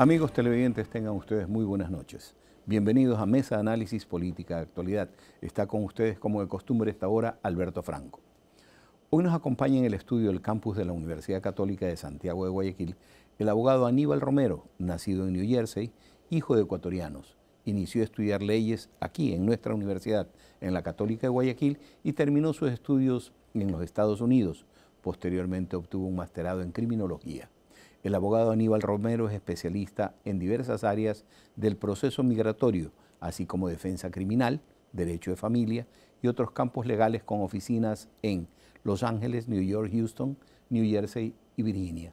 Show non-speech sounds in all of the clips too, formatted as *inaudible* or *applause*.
Amigos televidentes, tengan ustedes muy buenas noches. Bienvenidos a Mesa Análisis Política de Actualidad. Está con ustedes, como de costumbre, esta hora Alberto Franco. Hoy nos acompaña en el estudio del campus de la Universidad Católica de Santiago de Guayaquil el abogado Aníbal Romero, nacido en New Jersey, hijo de ecuatorianos. Inició a estudiar leyes aquí, en nuestra universidad, en la Católica de Guayaquil, y terminó sus estudios en los Estados Unidos. Posteriormente obtuvo un masterado en criminología. El abogado Aníbal Romero es especialista en diversas áreas del proceso migratorio, así como defensa criminal, derecho de familia y otros campos legales con oficinas en Los Ángeles, New York, Houston, New Jersey y Virginia.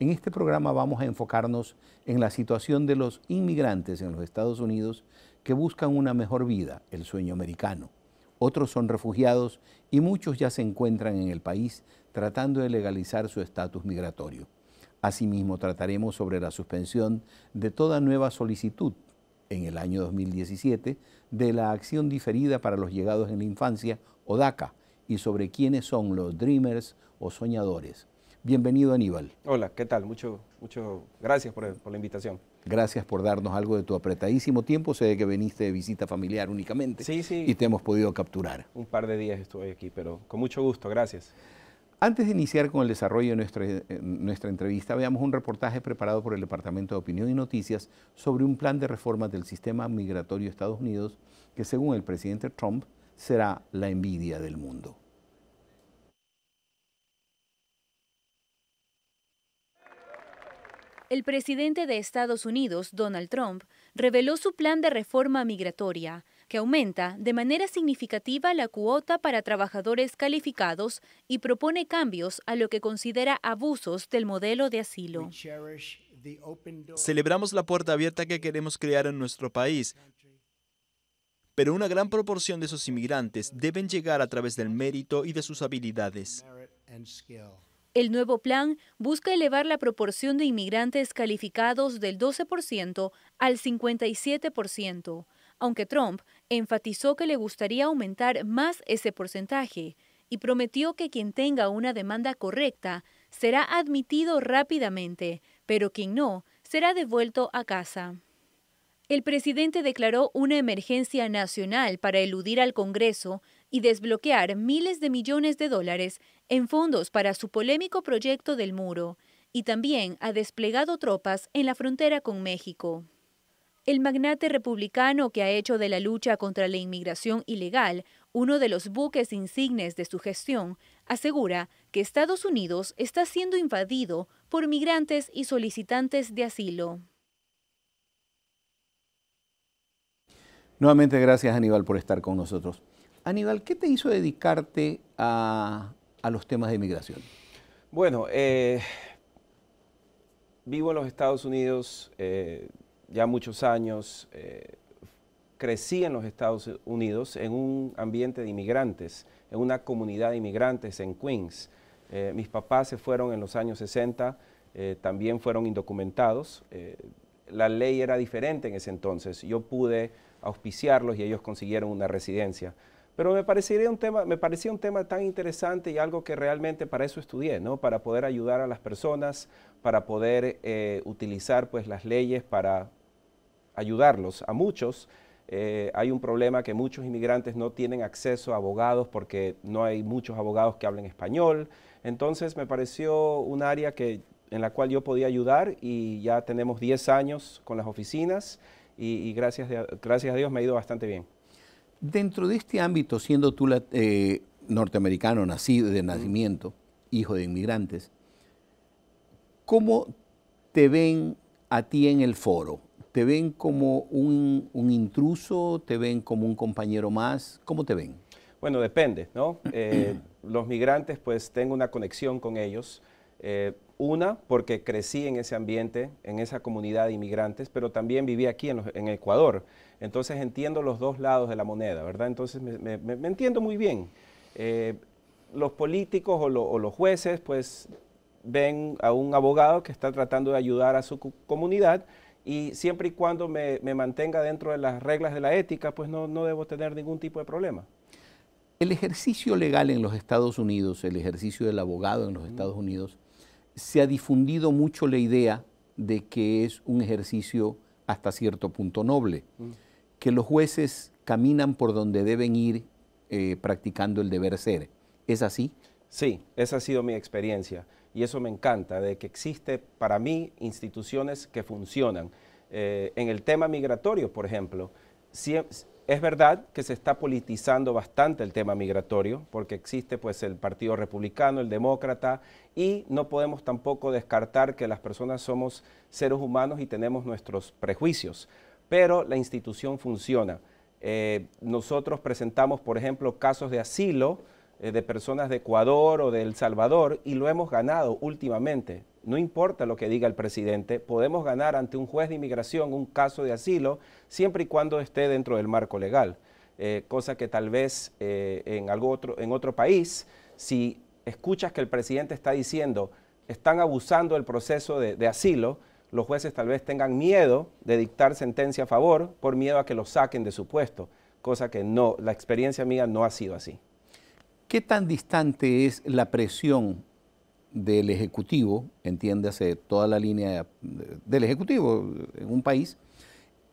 En este programa vamos a enfocarnos en la situación de los inmigrantes en los Estados Unidos que buscan una mejor vida, el sueño americano. Otros son refugiados y muchos ya se encuentran en el país tratando de legalizar su estatus migratorio. Asimismo, trataremos sobre la suspensión de toda nueva solicitud en el año 2017 de la acción diferida para los llegados en la infancia o DACA y sobre quiénes son los dreamers o soñadores. Bienvenido Aníbal. Hola, ¿qué tal? Mucho, mucho gracias por, la invitación. Gracias por darnos algo de tu apretadísimo tiempo. Sé que viniste de visita familiar únicamente. Sí, sí. Y te hemos podido capturar. Un par de días estuve aquí, pero con mucho gusto, gracias. Antes de iniciar con el desarrollo de eh, nuestra, entrevista, veamos un reportaje preparado por el Departamento de Opinión y Noticias sobre un plan de reforma del sistema migratorio de Estados Unidos que, según el presidente Trump, será la envidia del mundo. El presidente de Estados Unidos, Donald Trump, reveló su plan de reforma migratoria, que aumenta de manera significativa la cuota para trabajadores calificados y propone cambios a lo que considera abusos del modelo de asilo. Celebramos la puerta abierta que queremos crear en nuestro país, pero una gran proporción de esos inmigrantes deben llegar a través del mérito y de sus habilidades. El nuevo plan busca elevar la proporción de inmigrantes calificados del 12% al 57% aunque Trump enfatizó que le gustaría aumentar más ese porcentaje y prometió que quien tenga una demanda correcta será admitido rápidamente, pero quien no será devuelto a casa. El presidente declaró una emergencia nacional para eludir al Congreso y desbloquear miles de millones de dólares en fondos para su polémico proyecto del muro, y también ha desplegado tropas en la frontera con México. El magnate republicano que ha hecho de la lucha contra la inmigración ilegal uno de los buques insignes de su gestión, asegura que Estados Unidos está siendo invadido por migrantes y solicitantes de asilo. Nuevamente gracias Aníbal por estar con nosotros. Aníbal, ¿qué te hizo dedicarte a, los temas de inmigración? Bueno, eh, vivo en los Estados Unidos, eh, ya muchos años, eh, crecí en los Estados Unidos en un ambiente de inmigrantes, en una comunidad de inmigrantes en Queens. Eh, mis papás se fueron en los años 60, eh, también fueron indocumentados. la ley era diferente en ese entonces. Yo pude auspiciarlos y ellos consiguieron una residencia. Pero me un tema, me parecía un tema tan interesante y algo que realmente para eso estudié, ¿no? Para poder ayudar a las personas, para poder utilizar pues las leyes para ayudarlos. A muchos eh, hay un problema que muchos inmigrantes no tienen acceso a abogados porque no hay muchos abogados que hablen español. Entonces me pareció un área que, en la cual yo podía ayudar y ya tenemos 10 años con las oficinas y, gracias, gracias a Dios me ha ido bastante bien. Dentro de este ámbito, siendo tú eh, norteamericano, nacido de nacimiento, hijo de inmigrantes, ¿cómo te ven a ti en el foro? ¿Te ven como un, intruso? ¿Te ven como un compañero más? ¿Cómo te ven? Bueno, depende, ¿no? Eh, *clears throat* los migrantes, pues tengo una conexión con ellos. Eh, una, porque crecí en ese ambiente, en esa comunidad de inmigrantes, pero también viví aquí en, Ecuador. Entonces entiendo los dos lados de la moneda, ¿verdad? Entonces me, entiendo muy bien. Eh, los políticos o, o los jueces, pues ven a un abogado que está tratando de ayudar a su comunidad y siempre y cuando me, mantenga dentro de las reglas de la ética, pues no, no debo tener ningún tipo de problema. El ejercicio legal en los Estados Unidos, el ejercicio del abogado en los Estados Unidos, se ha difundido mucho la idea de que es un ejercicio hasta cierto punto noble, que los jueces caminan por donde deben ir eh, practicando el deber ser. ¿Es así? Sí, esa ha sido mi experiencia y eso me encanta, de que existe para mí instituciones que funcionan. Eh, en el tema migratorio, por ejemplo, es, verdad que se está politizando bastante el tema migratorio, porque existe pues el Partido Republicano, el Demócrata, y no podemos tampoco descartar que las personas somos seres humanos y tenemos nuestros prejuicios, pero la institución funciona. Eh, nosotros presentamos, por ejemplo, casos de asilo, eh, de personas de Ecuador o de El Salvador y lo hemos ganado últimamente. No importa lo que diga el presidente, podemos ganar ante un juez de inmigración un caso de asilo siempre y cuando esté dentro del marco legal, eh, cosa que tal vez eh, en, algo otro, en otro país, si escuchas que el presidente está diciendo están abusando del proceso de, de asilo, los jueces tal vez tengan miedo de dictar sentencia a favor por miedo a que lo saquen de su puesto, cosa que no, la experiencia mía no ha sido así. ¿Qué tan distante es la presión del Ejecutivo, entiéndase toda la línea del Ejecutivo en un país,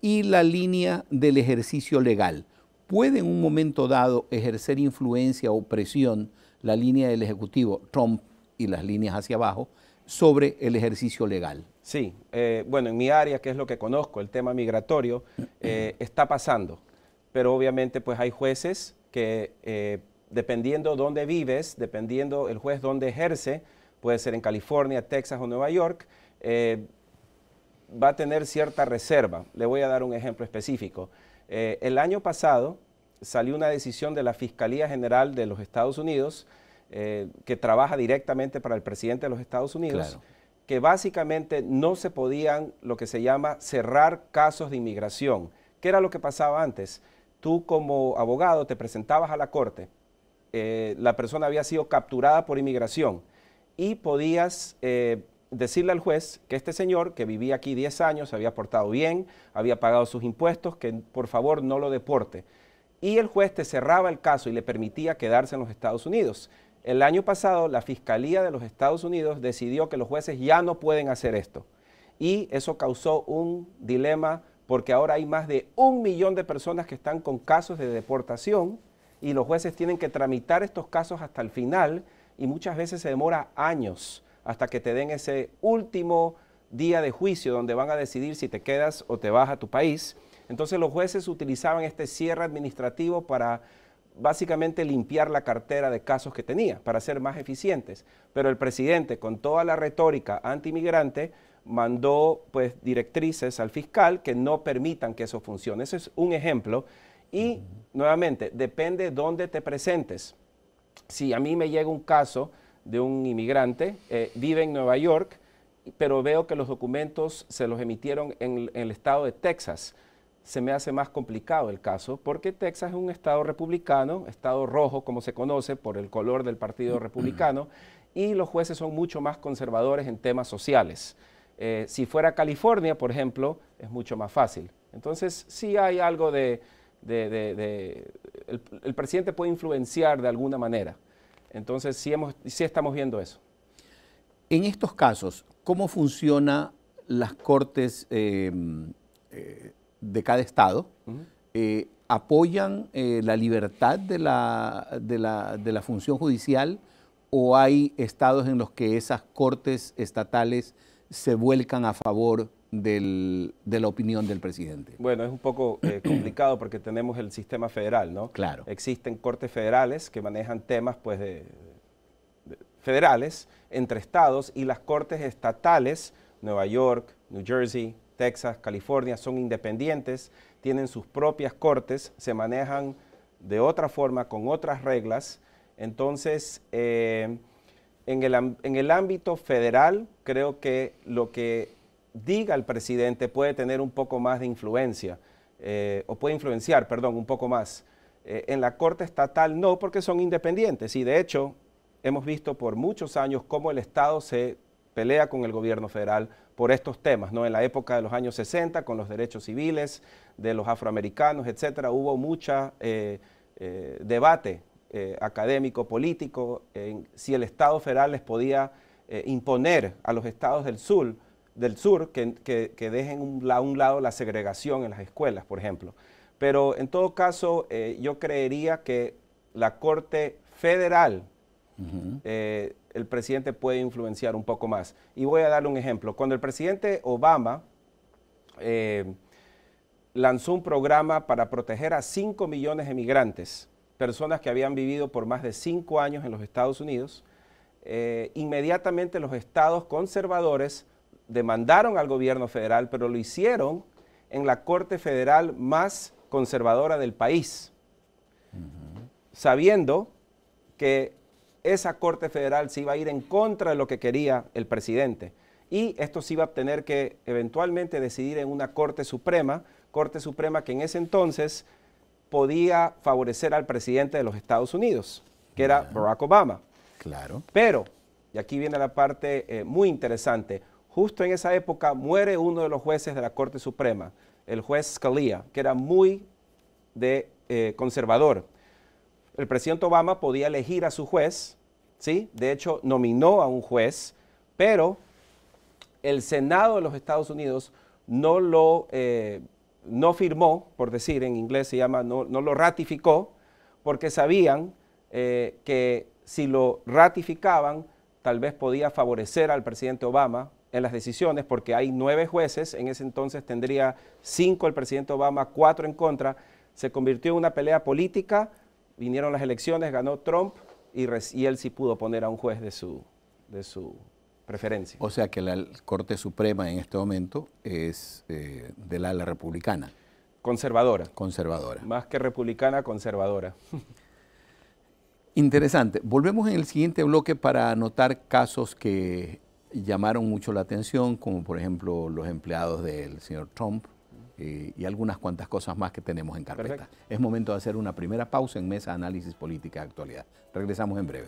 y la línea del ejercicio legal? ¿Puede en un momento dado ejercer influencia o presión la línea del Ejecutivo, Trump y las líneas hacia abajo, sobre el ejercicio legal? Sí, eh, bueno, en mi área, que es lo que conozco, el tema migratorio, eh, está pasando, pero obviamente pues hay jueces que... Eh, dependiendo dónde vives, dependiendo el juez dónde ejerce, puede ser en California, Texas o Nueva York, eh, va a tener cierta reserva. Le voy a dar un ejemplo específico. Eh, el año pasado salió una decisión de la Fiscalía General de los Estados Unidos, eh, que trabaja directamente para el presidente de los Estados Unidos, que básicamente no se podían lo que se llama cerrar casos de inmigración. ¿Qué era lo que pasaba antes? Tú como abogado te presentabas a la corte, eh, la persona había sido capturada por inmigración y podías eh, decirle al juez que este señor que vivía aquí 10 años, se había portado bien, había pagado sus impuestos, que por favor no lo deporte. Y el juez te cerraba el caso y le permitía quedarse en los Estados Unidos. El año pasado la Fiscalía de los Estados Unidos decidió que los jueces ya no pueden hacer esto. Y eso causó un dilema porque ahora hay más de un millón de personas que están con casos de deportación y los jueces tienen que tramitar estos casos hasta el final y muchas veces se demora años hasta que te den ese último día de juicio donde van a decidir si te quedas o te vas a tu país. Entonces los jueces utilizaban este cierre administrativo para básicamente limpiar la cartera de casos que tenía, para ser más eficientes. Pero el presidente, con toda la retórica antimigrante, mandó pues directrices al fiscal que no permitan que eso funcione. Ese es un ejemplo y nuevamente, depende dónde te presentes. Si a mí me llega un caso de un inmigrante, eh, vive en Nueva York, pero veo que los documentos se los emitieron en, el estado de Texas. Se me hace más complicado el caso porque Texas es un estado republicano, estado rojo como se conoce por el color del partido mm. republicano, y los jueces son mucho más conservadores en temas sociales. Eh, si fuera California, por ejemplo, es mucho más fácil. Entonces, sí hay algo de, el, presidente puede influenciar de alguna manera. Entonces sí, hemos, sí estamos viendo eso. En estos casos, ¿cómo funcionan las cortes eh, eh, de cada estado? Eh, ¿Apoyan la libertad de la, de la, de la función judicial o hay estados en los que esas cortes estatales se vuelcan a favor del, de la opinión del presidente? Bueno, es un poco eh, *clears throat* complicado porque tenemos el sistema federal, ¿no? Claro. Existen cortes federales que manejan temas, pues, federales entre estados y las cortes estatales, Nueva York, New Jersey, Texas, California, son independientes, tienen sus propias cortes, se manejan de otra forma, con otras reglas. Entonces, eh, en el, en el ámbito federal, creo que lo que diga el presidente puede tener un poco más de influencia, eh, o puede influenciar, perdón, un poco más. Eh, en la Corte Estatal no, porque son independientes y de hecho hemos visto por muchos años cómo el Estado se pelea con el gobierno federal por estos temas, ¿no? En la época de los años 60, con los derechos civiles de los afroamericanos, etcétera, hubo mucho eh, debate académico, político, en si el Estado federal les podía imponer a los estados del sur del sur que, dejen a un lado la segregación en las escuelas, por ejemplo. Pero en todo caso, eh, yo creería que la Corte Federal, eh, el presidente puede influenciar un poco más. Y voy a darle un ejemplo. Cuando el presidente Obama eh, lanzó un programa para proteger a 5 millones de migrantes, personas que habían vivido por más de 5 años en los Estados Unidos, inmediatamente los estados conservadores demandaron al gobierno federal, pero lo hicieron en la Corte Federal más conservadora del país, sabiendo que esa Corte Federal se iba a ir en contra de lo que quería el presidente. Y esto se iba a tener que eventualmente decidir en una Corte Suprema, Corte Suprema que en ese entonces podía favorecer al presidente de los Estados Unidos, que era Barack Obama. Claro. Pero, y aquí viene la parte eh, muy interesante, Justo en esa época muere uno de los jueces de la Corte Suprema, el juez Scalia, que era muy de, eh, conservador. El presidente Obama podía elegir a su juez, ¿sí? de hecho nominó a un juez, pero el Senado de los Estados Unidos no lo eh, no firmó, por decir en inglés se llama, no, lo ratificó, porque sabían eh, que si lo ratificaban, tal vez podía favorecer al presidente Obama en las decisiones, porque hay nueve jueces, en ese entonces tendría cinco el presidente Obama, cuatro en contra, se convirtió en una pelea política, vinieron las elecciones, ganó Trump y, él sí pudo poner a un juez de su, de su preferencia. O sea que la Corte Suprema en este momento es eh, del ala republicana. Conservadora. Conservadora. Más que republicana, conservadora. *laughs* Interesante. Volvemos en el siguiente bloque para anotar casos que llamaron mucho la atención, como por ejemplo los empleados del señor Trump eh, y algunas cuantas cosas más que tenemos en carpeta. Es momento de hacer una primera pausa en Mesa Análisis Política de Actualidad. Regresamos en breve.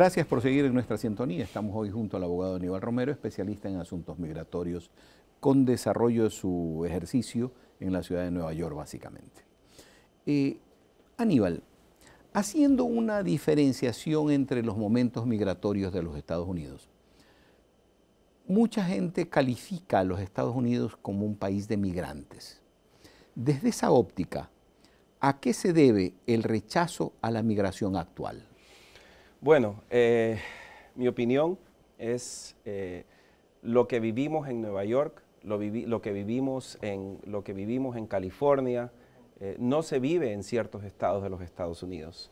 Gracias por seguir en nuestra sintonía. Estamos hoy junto al abogado Aníbal Romero, especialista en asuntos migratorios, con desarrollo de su ejercicio en la ciudad de Nueva York, básicamente. Eh, Aníbal, haciendo una diferenciación entre los momentos migratorios de los Estados Unidos, mucha gente califica a los Estados Unidos como un país de migrantes. Desde esa óptica, ¿a qué se debe el rechazo a la migración actual? Bueno, eh, mi opinión es eh, lo que vivimos en Nueva York, lo, que, vivimos en, lo que vivimos en California, eh, no se vive en ciertos estados de los Estados Unidos.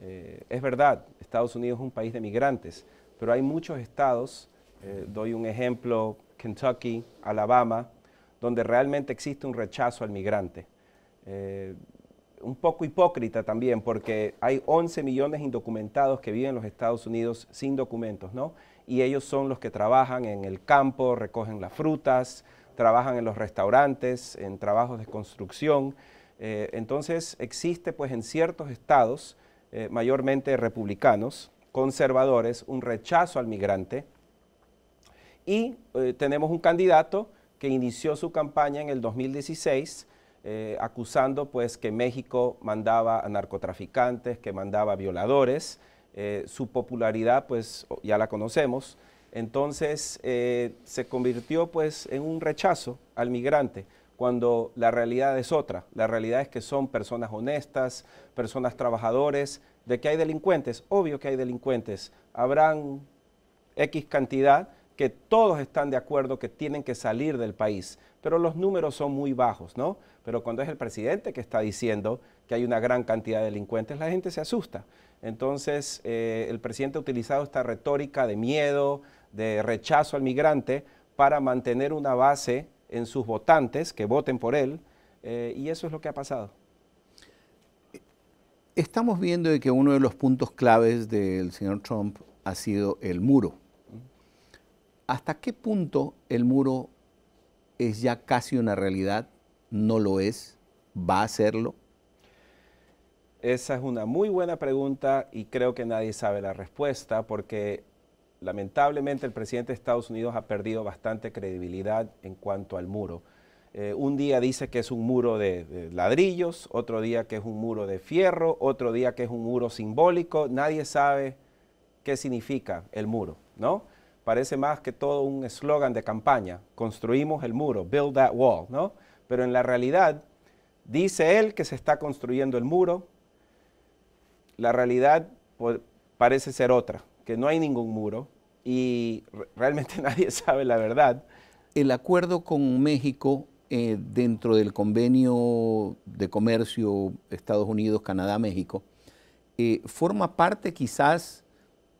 es verdad, Estados Unidos es un país de migrantes, pero hay muchos estados, doy un ejemplo, Kentucky, Alabama, donde realmente existe un rechazo al migrante un poco hipócrita también, porque hay 11 millones indocumentados que viven en los Estados Unidos sin documentos, ¿no? Y ellos son los que trabajan en el campo, recogen las frutas, trabajan en los restaurantes, en trabajos de construcción. Eh, entonces existe pues en ciertos estados, eh, mayormente republicanos, conservadores, un rechazo al migrante. Y eh, tenemos un candidato que inició su campaña en el 2016 eh, acusando pues que México mandaba a narcotraficantes, que mandaba a violadores. Eh, su popularidad pues ya la conocemos. Entonces eh, se convirtió pues en un rechazo al migrante cuando la realidad es otra. La realidad es que son personas honestas, personas trabajadores, de que hay delincuentes, obvio que hay delincuentes. Habrán X cantidad que todos están de acuerdo que tienen que salir del país, pero los números son muy bajos, ¿no? Pero cuando es el presidente que está diciendo que hay una gran cantidad de delincuentes, la gente se asusta. Entonces, eh, el presidente ha utilizado esta retórica de miedo, de rechazo al migrante, para mantener una base en sus votantes que voten por él, eh, y eso es lo que ha pasado. Estamos viendo que uno de los puntos claves del señor Trump ha sido el muro. ¿Hasta qué punto el muro es ya casi una realidad no lo es, va a serlo? Esa es una muy buena pregunta y creo que nadie sabe la respuesta porque lamentablemente el presidente de Estados Unidos ha perdido bastante credibilidad en cuanto al muro. Eh, un día dice que es un muro de, de, ladrillos, otro día que es un muro de fierro, otro día que es un muro simbólico. Nadie sabe qué significa el muro, ¿no? Parece más que todo un eslogan de campaña. Construimos el muro, build that wall, ¿no? Pero en la realidad, dice él que se está construyendo el muro. La realidad parece ser otra, que no hay ningún muro y realmente *laughs* nadie sabe la verdad. El acuerdo con México eh, dentro del convenio de comercio Estados Unidos, Canadá, México, eh, forma parte quizás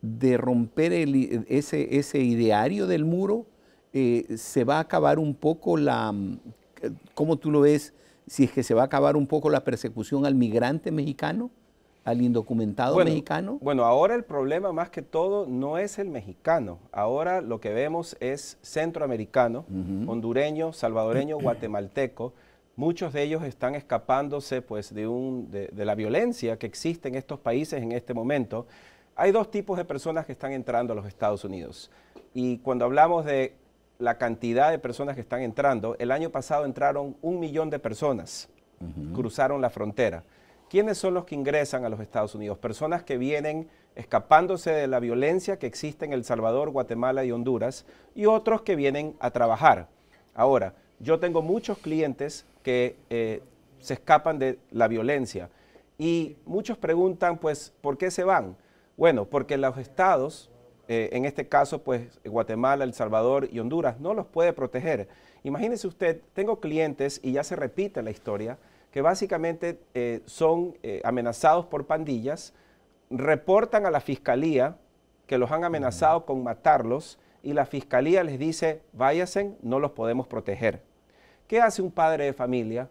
de romper ese, ideario del muro, eh, se va a acabar un poco la, mm, ¿Cómo tú lo ves? Si es que se va a acabar un poco la persecución al migrante mexicano, al indocumentado mexicano. Bueno, ahora el problema más que todo no es el mexicano. Ahora lo que vemos es centroamericano, hondureño, salvadoreño, guatemalteco. Muchos de ellos están escapándose pues, de, un, de la violencia que existe en estos países en este momento. Hay dos tipos de personas que están entrando a los Estados Unidos. Y cuando hablamos de la cantidad de personas que están entrando. El año pasado entraron un millón de personas, cruzaron la frontera. ¿Quiénes son los que ingresan a los Estados Unidos? Personas que vienen escapándose de la violencia que existe en El Salvador, Guatemala y Honduras, y otros que vienen a trabajar. Ahora, yo tengo muchos clientes que eh, se escapan de la violencia y muchos preguntan, pues, ¿por qué se van? Bueno, porque los estados eh, en este caso, pues Guatemala, El Salvador y Honduras, no los puede proteger. Imagínese usted, tengo clientes, y ya se repite la historia, que básicamente eh, son eh, amenazados por pandillas, reportan a la fiscalía que los han amenazado con matarlos y la fiscalía les dice, váyasen, no los podemos proteger. ¿Qué hace un padre de familia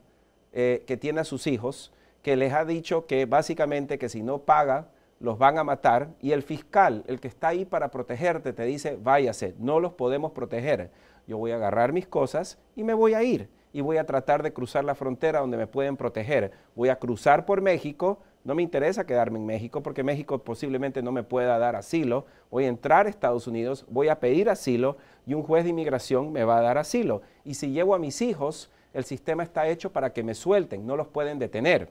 que tiene a sus hijos, que les ha dicho que básicamente que si no paga, los van a matar y el fiscal, el que está ahí para protegerte, te dice, váyase, no los podemos proteger. Yo voy a agarrar mis cosas y me voy a ir y voy a tratar de cruzar la frontera donde me pueden proteger. Voy a cruzar por México, no me interesa quedarme en México porque México posiblemente no me pueda dar asilo. Voy a entrar a Estados Unidos, voy a pedir asilo y un juez de inmigración me va a dar asilo. Y si llevo a mis hijos, el sistema está hecho para que me suelten, no los pueden detener.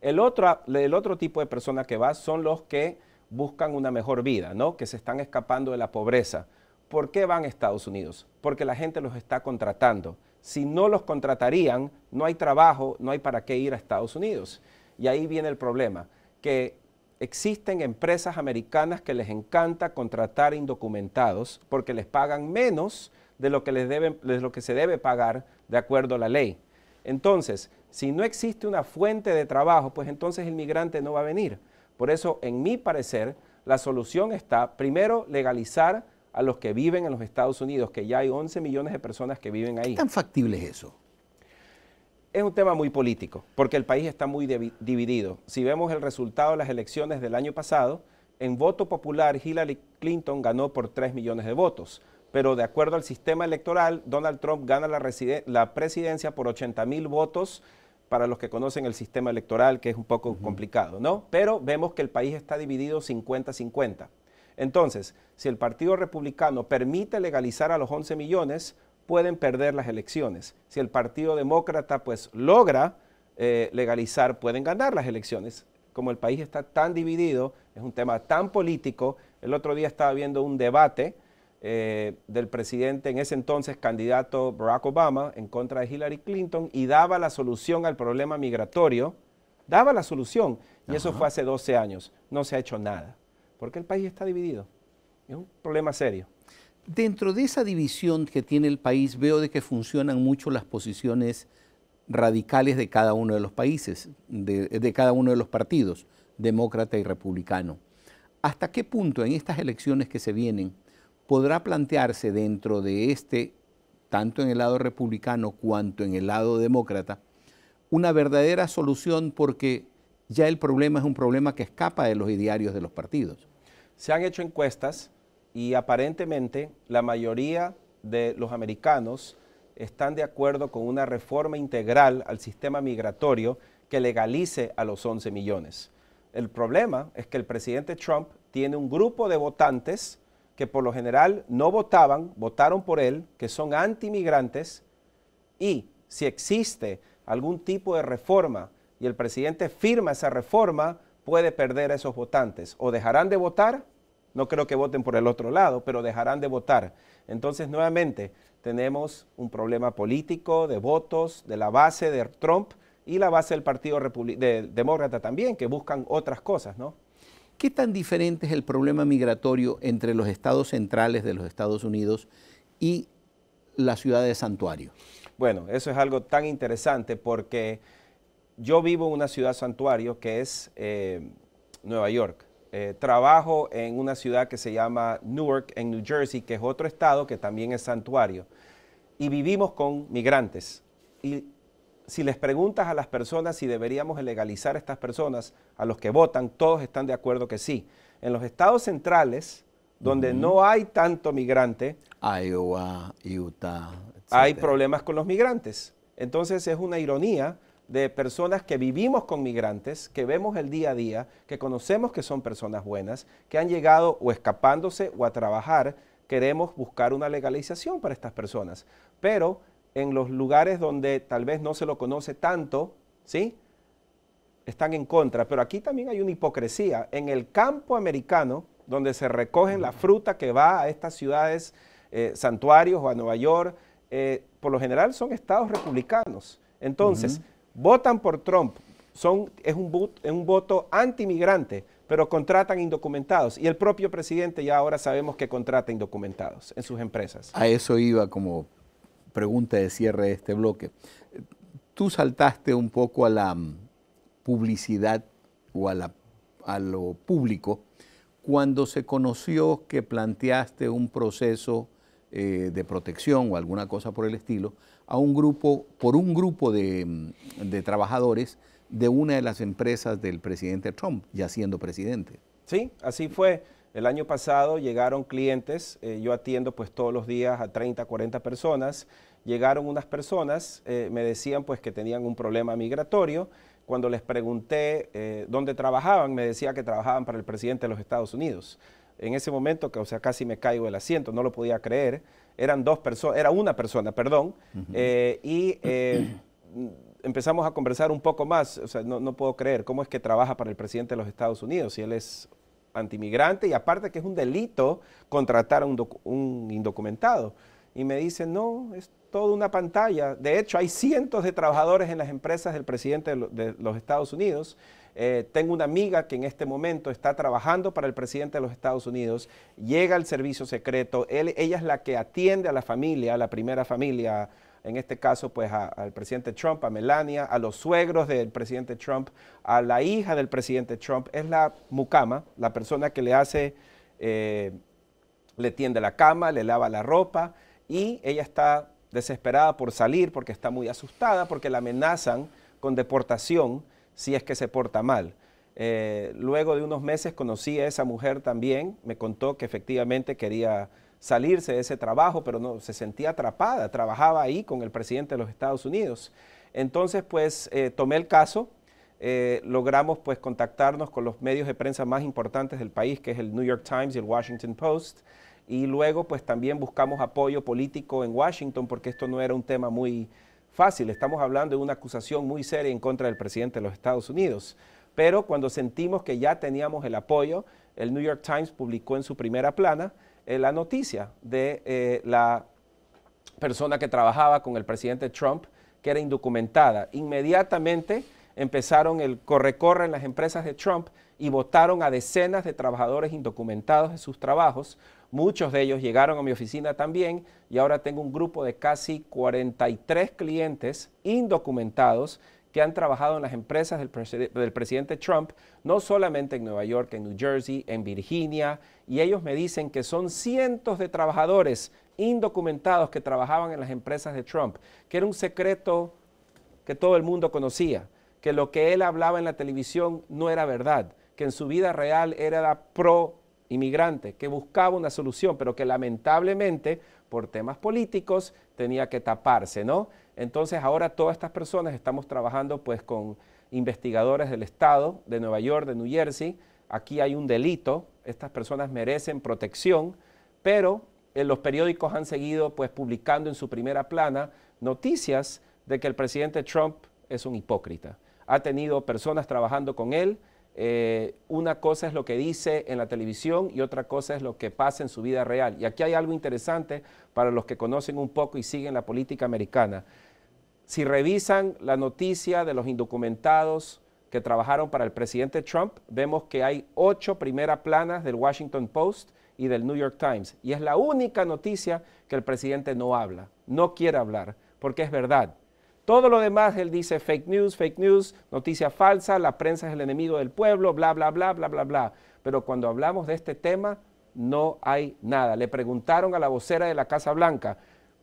El otro, el otro tipo de persona que va son los que buscan una mejor vida, ¿no? que se están escapando de la pobreza. ¿Por qué van a Estados Unidos? Porque la gente los está contratando. Si no los contratarían, no hay trabajo, no hay para qué ir a Estados Unidos. Y ahí viene el problema, que existen empresas americanas que les encanta contratar indocumentados porque les pagan menos de lo que, les de lo que se debe pagar de acuerdo a la ley. Entonces, si no existe una fuente de trabajo, pues entonces el migrante no va a venir. Por eso, en mi parecer, la solución está, primero, legalizar a los que viven en los Estados Unidos, que ya hay 11 millones de personas que viven ahí. tan factible es eso? Es un tema muy político, porque el país está muy dividido. Si vemos el resultado de las elecciones del año pasado, en voto popular Hillary Clinton ganó por 3 millones de votos pero de acuerdo al sistema electoral, Donald Trump gana la, presidencia por 80 mil votos para los que conocen el sistema electoral, que es un poco complicado, ¿no? Pero vemos que el país está dividido 50-50. Entonces, si el Partido Republicano permite legalizar a los 11 millones, pueden perder las elecciones. Si el Partido Demócrata, pues, logra eh, legalizar, pueden ganar las elecciones. Como el país está tan dividido, es un tema tan político. El otro día estaba viendo un debate eh, del presidente, en ese entonces candidato Barack Obama, en contra de Hillary Clinton, y daba la solución al problema migratorio, daba la solución, y eso fue hace 12 años, no se ha hecho nada, porque el país está dividido, es un problema serio. Dentro de esa división que tiene el país veo de que funcionan mucho las posiciones radicales de cada uno de los países, de cada uno de los partidos, demócrata y republicano. ¿Hasta qué punto en estas elecciones que se vienen podrá plantearse dentro de este, tanto en el lado republicano cuanto en el lado demócrata, una verdadera solución porque ya el problema es un problema que escapa de los idearios de los partidos. Se han hecho encuestas y aparentemente la mayoría de los americanos están de acuerdo con una reforma integral al sistema migratorio que legalice a los 11 millones. El problema es que el presidente Trump tiene un grupo de votantes que por lo general no votaban, votaron por él, que son antimigrantes, y si existe algún tipo de reforma y el presidente firma esa reforma, puede perder a esos votantes. O dejarán de votar, no creo que voten por el otro lado, pero dejarán de votar. Entonces, nuevamente, tenemos un problema político de votos de la base de Trump y la base del Partido Demócrata también, que buscan otras cosas, ¿no? ¿Qué tan diferente es el problema migratorio entre los estados centrales de los Estados Unidos y la ciudad de Santuario? Bueno, eso es algo tan interesante porque yo vivo en una ciudad santuario que es eh, Nueva York. Eh, trabajo en una ciudad que se llama Newark, en New Jersey, que es otro estado que también es santuario. Y vivimos con migrantes. Y si les preguntas a las personas si deberíamos legalizar a estas personas, a los que votan, todos están de acuerdo que sí. En los estados centrales, donde no hay tanto migrante, Iowa, Utah, hay problemas con los migrantes. Entonces es una ironía de personas que vivimos con migrantes, que vemos el día a día, que conocemos que son personas buenas, que han llegado o escapándose o a trabajar, queremos buscar una legalización para estas personas. Pero en los lugares donde tal vez no se lo conoce tanto, ¿sí? Están en contra, pero aquí también hay una hipocresía. En el campo americano, donde se recogen la fruta que va a estas ciudades, eh, santuarios o a Nueva York, eh, por lo general son estados republicanos. Entonces, votan por Trump, son, es, un voto, es un voto antimigrante, pero contratan indocumentados. Y el propio presidente ya ahora sabemos que contrata indocumentados en sus empresas. A eso iba como pregunta de cierre de este bloque. Tú saltaste un poco a la mm, publicidad o a, lo público cuando se conoció que planteaste un proceso eh, de protección o alguna cosa por el estilo a un grupo, por un grupo de, mm, de trabajadores de una de las empresas del presidente Trump, ya siendo presidente. Sí, así fue. El año pasado llegaron clientes, eh, yo atiendo pues todos los días a 30, 40 personas, llegaron unas personas, eh, me decían pues que tenían un problema migratorio, cuando les pregunté eh, dónde trabajaban, me decía que trabajaban para el presidente de los Estados Unidos. En ese momento, o sea, casi me caigo del asiento, no lo podía creer. Eran dos personas, era una persona, perdón, y *clears throat* empezamos a conversar un poco más. O sea, no, no, puedo creer cómo es que trabaja para el presidente de los Estados Unidos si él es antimigrante y aparte que es un delito contratar a un, indocumentado. Y me dicen, no, es toda una pantalla. De hecho, hay cientos de trabajadores en las empresas del presidente de, los Estados Unidos. Eh, tengo una amiga que en este momento está trabajando para el presidente de los Estados Unidos, llega al servicio secreto, ella es la que atiende a la familia, a la primera familia en este caso pues al presidente Trump, a Melania, a los suegros del presidente Trump, a la hija del presidente Trump, es la mucama, la persona que le hace, eh, le tiende la cama, le lava la ropa y ella está desesperada por salir porque está muy asustada, porque la amenazan con deportación si es que se porta mal. Eh, luego de unos meses conocí a esa mujer también, me contó que efectivamente quería salirse de ese trabajo, pero no, se sentía atrapada, trabajaba ahí con el presidente de los Estados Unidos. Entonces, pues eh, tomé el caso, eh, logramos pues contactarnos con los medios de prensa más importantes del país, que es el New York Times y el Washington Post, y luego pues también buscamos apoyo político en Washington, porque esto no era un tema muy fácil, estamos hablando de una acusación muy seria en contra del presidente de los Estados Unidos. Pero cuando sentimos que ya teníamos el apoyo, el New York Times publicó en su primera plana, eh, la noticia de eh, la persona que trabajaba con el presidente Trump, que era indocumentada. Inmediatamente empezaron el corre-corre en las empresas de Trump y votaron a decenas de trabajadores indocumentados de sus trabajos. Muchos de ellos llegaron a mi oficina también y ahora tengo un grupo de casi 43 clientes indocumentados que han trabajado en las empresas del, presidente Trump, no solamente en Nueva York, en New Jersey, en Virginia, y ellos me dicen que son cientos de trabajadores indocumentados que trabajaban en las empresas de Trump, que era un secreto que todo el mundo conocía, que lo que él hablaba en la televisión no era verdad, que en su vida real era pro inmigrante, que buscaba una solución, pero que lamentablemente por temas políticos tenía que taparse, ¿no? Entonces ahora todas estas personas estamos trabajando pues con investigadores del estado, de Nueva York, de New Jersey. Aquí hay un delito, estas personas merecen protección, pero en eh, los periódicos han seguido pues publicando en su primera plana noticias de que el presidente Trump es un hipócrita. Ha tenido personas trabajando con él, eh, una cosa es lo que dice en la televisión y otra cosa es lo que pasa en su vida real. Y aquí hay algo interesante para los que conocen un poco y siguen la política americana. Si revisan la noticia de los indocumentados que trabajaron para el presidente Trump, vemos que hay ocho primeras planas del Washington Post y del New York Times. Y es la única noticia que el presidente no habla, no quiere hablar, porque es verdad. Todo lo demás, él dice fake news, fake news, noticia falsa, la prensa es el enemigo del pueblo, bla, bla, bla, bla, bla, bla. Pero cuando hablamos de este tema, no hay nada. Le preguntaron a la vocera de la Casa Blanca,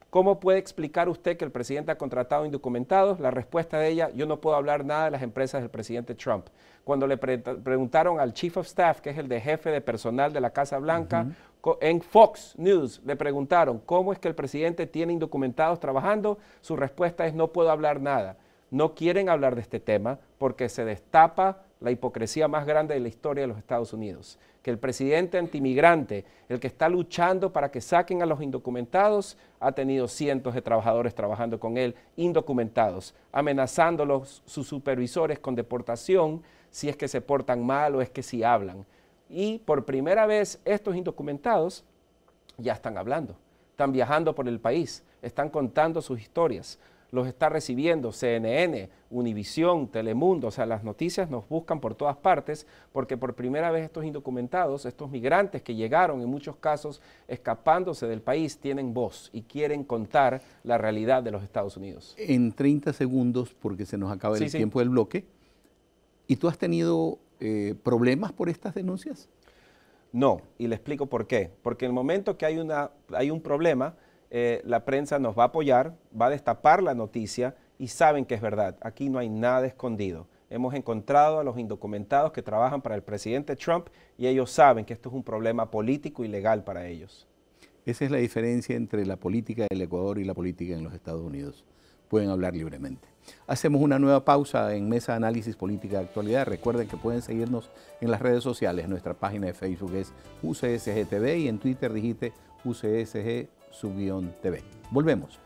¿Cómo puede explicar usted que el presidente ha contratado indocumentados? La respuesta de ella, yo no puedo hablar nada de las empresas del presidente Trump. Cuando le preguntaron al Chief of Staff, que es el de jefe de personal de la Casa Blanca, en Fox News le preguntaron, ¿cómo es que el presidente tiene indocumentados trabajando? Su respuesta es, no puedo hablar nada. No quieren hablar de este tema porque se destapa la hipocresía más grande de la historia de los Estados Unidos que el presidente antimigrante, el que está luchando para que saquen a los indocumentados, ha tenido cientos de trabajadores trabajando con él, indocumentados, amenazándolos sus supervisores con deportación si es que se portan mal o es que si hablan. Y por primera vez estos indocumentados ya están hablando, están viajando por el país, están contando sus historias los está recibiendo CNN, Univisión, Telemundo, o sea, las noticias nos buscan por todas partes porque por primera vez estos indocumentados, estos migrantes que llegaron en muchos casos escapándose del país, tienen voz y quieren contar la realidad de los Estados Unidos. En 30 segundos, porque se nos acaba el tiempo del bloque, ¿y tú has tenido eh, problemas por estas denuncias? No, y le explico por qué. Porque en el momento que hay, una, hay un problema, eh, la prensa nos va a apoyar, va a destapar la noticia y saben que es verdad. Aquí no hay nada escondido. Hemos encontrado a los indocumentados que trabajan para el presidente Trump y ellos saben que esto es un problema político y legal para ellos. Esa es la diferencia entre la política del Ecuador y la política en los Estados Unidos. Pueden hablar libremente. Hacemos una nueva pausa en Mesa Análisis Política de Actualidad. Recuerden que pueden seguirnos en las redes sociales. Nuestra página de Facebook es UCSGTV y en Twitter dijiste UCSG guión TV. Volvemos.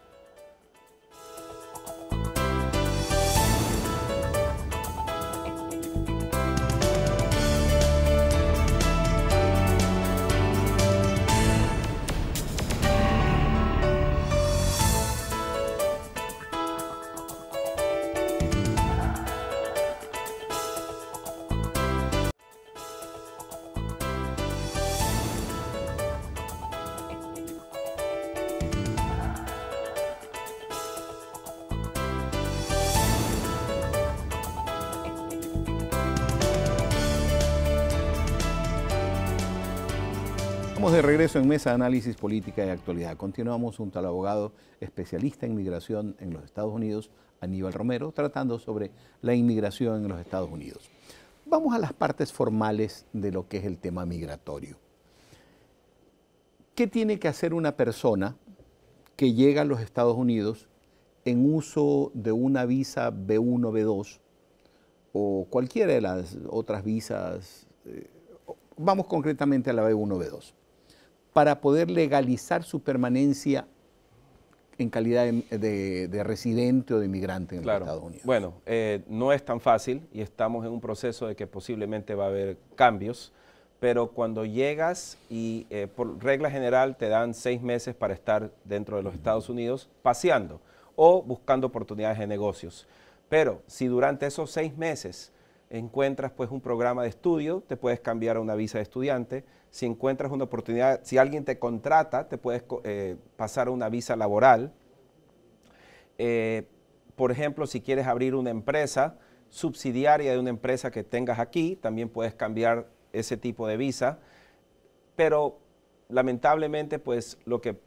regreso en Mesa de Análisis Política y Actualidad. Continuamos junto al abogado especialista en migración en los Estados Unidos, Aníbal Romero, tratando sobre la inmigración en los Estados Unidos. Vamos a las partes formales de lo que es el tema migratorio. ¿Qué tiene que hacer una persona que llega a los Estados Unidos en uso de una visa B1, B2 o cualquiera de las otras visas? Eh, vamos concretamente a la B1, B2 para poder legalizar su permanencia en calidad de, residente o de inmigrante en los Estados Unidos. Bueno, eh, no es tan fácil y estamos en un proceso de que posiblemente va a haber cambios, pero cuando llegas y eh, por regla general te dan seis meses para estar dentro de los Estados Unidos paseando o buscando oportunidades de negocios. Pero si durante esos seis meses encuentras pues un programa de estudio, te puedes cambiar a una visa de estudiante. Si encuentras una oportunidad, si alguien te contrata, te puedes eh, pasar a una visa laboral. Eh, por ejemplo, si quieres abrir una empresa subsidiaria de una empresa que tengas aquí, también puedes cambiar ese tipo de visa. Pero lamentablemente, pues lo que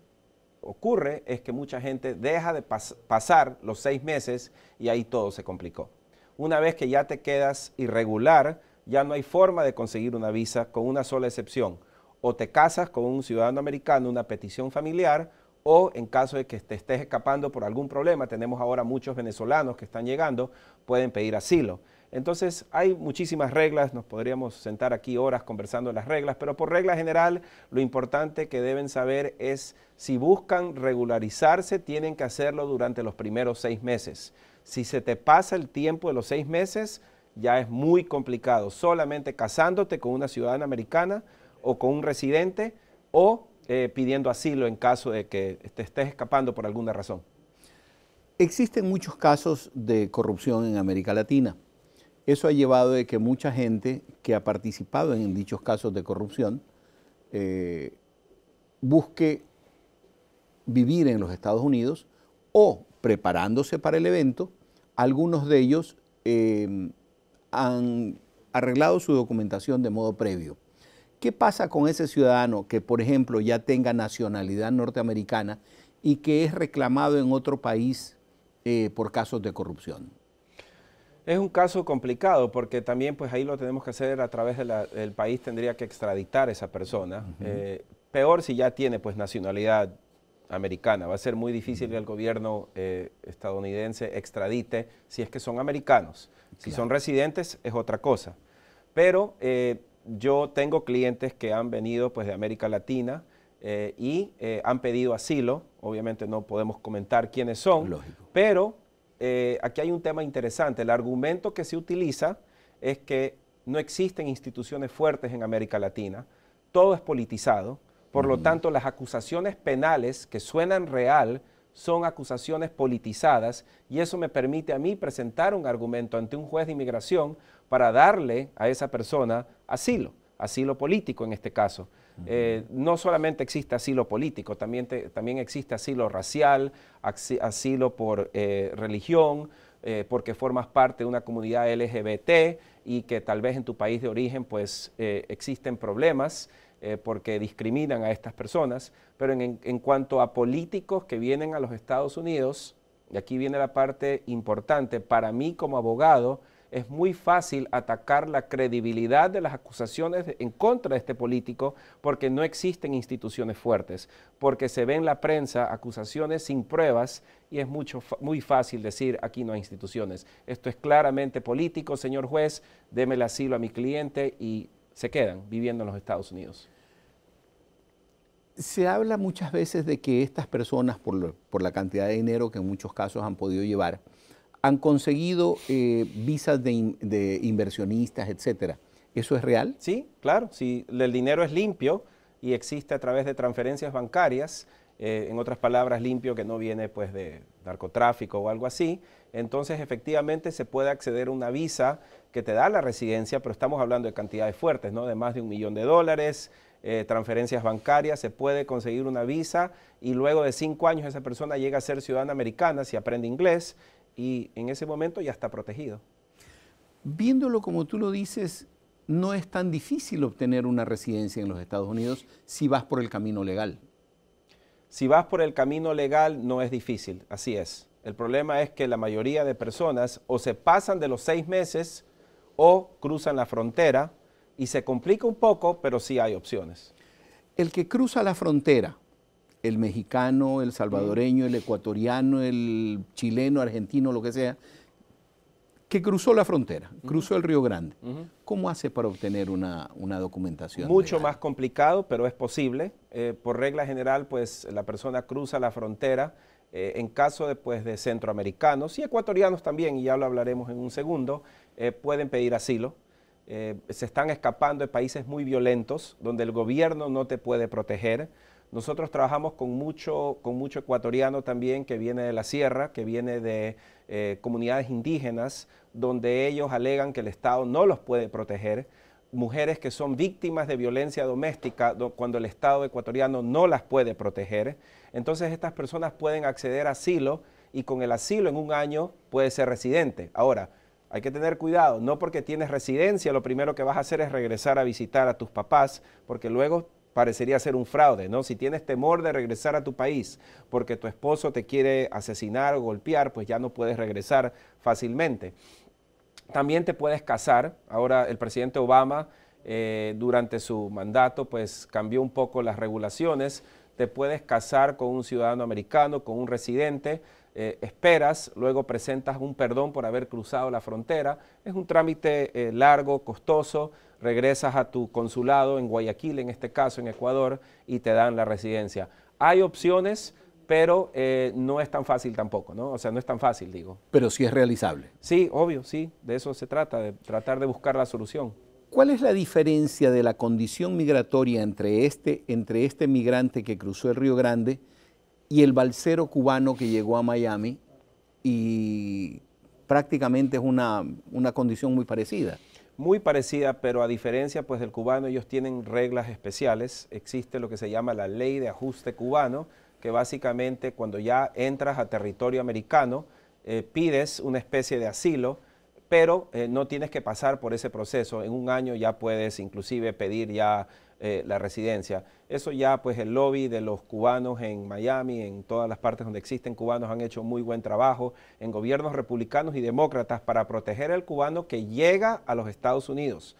ocurre es que mucha gente deja de pasar los seis meses y ahí todo se complicó. Una vez que ya te quedas irregular, ya no hay forma de conseguir una visa con una sola excepción. O te casas con un ciudadano americano, una petición familiar, o en caso de que te estés escapando por algún problema, tenemos ahora muchos venezolanos que están llegando, pueden pedir asilo. Entonces hay muchísimas reglas, nos podríamos sentar aquí horas conversando las reglas, pero por regla general lo importante que deben saber es si buscan regularizarse, tienen que hacerlo durante los primeros seis meses. Si se te pasa el tiempo de los seis meses, ya es muy complicado. Solamente casándote con una ciudadana americana o con un residente o eh, pidiendo asilo en caso de que te estés escapando por alguna razón. Existen muchos casos de corrupción en América Latina. Eso ha llevado a que mucha gente que ha participado en dichos casos de corrupción eh, busque vivir en los Estados Unidos o preparándose para el evento, algunos de ellos eh, han arreglado su documentación de modo previo. ¿Qué pasa con ese ciudadano que, por ejemplo, ya tenga nacionalidad norteamericana y que es reclamado en otro país eh, por casos de corrupción? Es un caso complicado porque también pues ahí lo tenemos que hacer a través del país, tendría que extraditar a esa persona. Eh, peor si ya tiene pues nacionalidad americana. Va a ser muy difícil que el gobierno eh, estadounidense extradite si es que son americanos. Si son residentes es otra cosa. Pero eh, yo tengo clientes que han venido pues, de América Latina eh, y han pedido asilo. Obviamente no podemos comentar quiénes son, pero aquí hay un tema interesante. El argumento que se utiliza es que no existen instituciones fuertes en América Latina, todo es politizado por lo tanto, las acusaciones penales que suenan real son acusaciones politizadas y eso me permite a mí presentar un argumento ante un juez de inmigración para darle a esa persona asilo, asilo político en este caso. Eh, no solamente existe asilo político, también, también existe asilo racial, asilo por eh, religión, eh, porque formas parte de una comunidad LGBT y que tal vez en tu país de origen pues existen problemas. Eh, porque discriminan a estas personas, pero en, cuanto a políticos que vienen a los Estados Unidos, y aquí viene la parte importante, para mí como abogado, es muy fácil atacar la credibilidad de las acusaciones en contra de este político porque no existen instituciones fuertes, porque se ve en la prensa acusaciones sin pruebas y es mucho, muy fácil decir aquí no hay instituciones. Esto es claramente político, señor juez, déme el asilo a mi cliente y se quedan viviendo en los Estados Unidos se habla muchas veces de que estas personas, por, la cantidad de dinero que en muchos casos han podido llevar, han conseguido eh, visas de, inversionistas, etcétera. ¿Eso es real? Sí, claro. Si el dinero es limpio y existe a través de transferencias bancarias, eh, en otras palabras, limpio que no viene pues de narcotráfico o algo así, entonces efectivamente se puede acceder a una visa que te da la residencia, pero estamos hablando de cantidades fuertes, ¿no? De más de un millón de dólares, eh, transferencias bancarias, se puede conseguir una visa y luego de cinco años esa persona llega a ser ciudadana americana si aprende inglés y en ese momento ya está protegido. Viéndolo como tú lo dices, no es tan difícil obtener una residencia en los Estados Unidos si vas por el camino legal. Si vas por el camino legal no es difícil, así es. El problema es que la mayoría de personas o se pasan de los seis meses o cruzan la frontera y se complica un poco, pero sí hay opciones. El que cruza la frontera, el mexicano, el salvadoreño, el ecuatoriano, el chileno, argentino, lo que sea, que cruzó la frontera, cruzó el Río Grande. ¿Cómo hace para obtener una, documentación? Mucho más complicado, pero es posible. Eh, por regla general, pues la persona cruza la frontera eh, en caso de, pues, de centroamericanos y ecuatorianos también, y ya lo hablaremos en un segundo, eh, pueden pedir asilo eh, se están escapando de países muy violentos, donde el gobierno no te puede proteger. Nosotros trabajamos con mucho, con ecuatoriano también que viene de la sierra, que viene de eh, comunidades indígenas, donde ellos alegan que el Estado no los puede proteger. Mujeres que son víctimas de violencia doméstica cuando el Estado ecuatoriano no las puede proteger. Entonces estas personas pueden acceder a asilo y con el asilo en un año puede ser residente. Ahora, hay que tener cuidado, no porque tienes residencia, lo primero que vas a hacer es regresar a visitar a tus papás, porque luego parecería ser un fraude, ¿no? Si tienes temor de regresar a tu país porque tu esposo te quiere asesinar o golpear, pues ya no puedes regresar fácilmente. También te puedes casar. Ahora el presidente Obama eh, durante su mandato pues cambió un poco las regulaciones. Te puedes casar con un ciudadano americano, con un residente, eh, esperas, luego presentas un perdón por haber cruzado la frontera. Es un trámite eh, largo, costoso, regresas a tu consulado en Guayaquil, en este caso en Ecuador, y te dan la residencia. Hay opciones, pero eh, no es tan fácil tampoco, ¿no? O sea, no es tan fácil, digo. Pero sí es realizable. Sí, obvio, sí, de eso se trata, de tratar de buscar la solución. ¿Cuál es la diferencia de la condición migratoria entre este, entre este migrante que cruzó el Río Grande? y el balsero cubano que llegó a Miami y prácticamente es una, condición muy parecida. Muy parecida, pero a diferencia pues, del cubano, ellos tienen reglas especiales. Existe lo que se llama la ley de ajuste cubano, que básicamente cuando ya entras a territorio americano, eh, pides una especie de asilo, pero eh, no tienes que pasar por ese proceso. En un año ya puedes inclusive pedir ya eh, la residencia. Eso ya pues el lobby de los cubanos en Miami, en todas las partes donde existen cubanos, han hecho muy buen trabajo en gobiernos republicanos y demócratas para proteger al cubano que llega a los Estados Unidos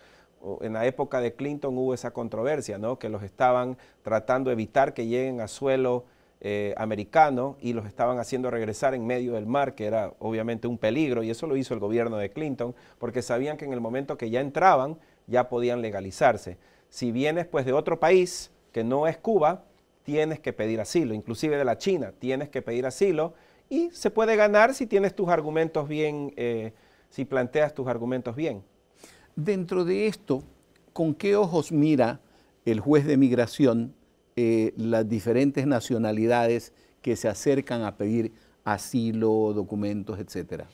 en la época de Clinton hubo esa controversia, ¿no? que los estaban tratando de evitar que lleguen a suelo eh, americano y los estaban haciendo regresar en medio del mar, que era obviamente un peligro, y eso lo hizo el gobierno de Clinton, porque sabían que en el momento que ya entraban, ya podían legalizarse. Si vienes pues de otro país que no es Cuba, tienes que pedir asilo, inclusive de la China, tienes que pedir asilo y se puede ganar si tienes tus argumentos bien, eh, si planteas tus argumentos bien. Dentro de esto, ¿con qué ojos mira el juez de migración eh, las diferentes nacionalidades que se acercan a pedir asilo, documentos, etcétera?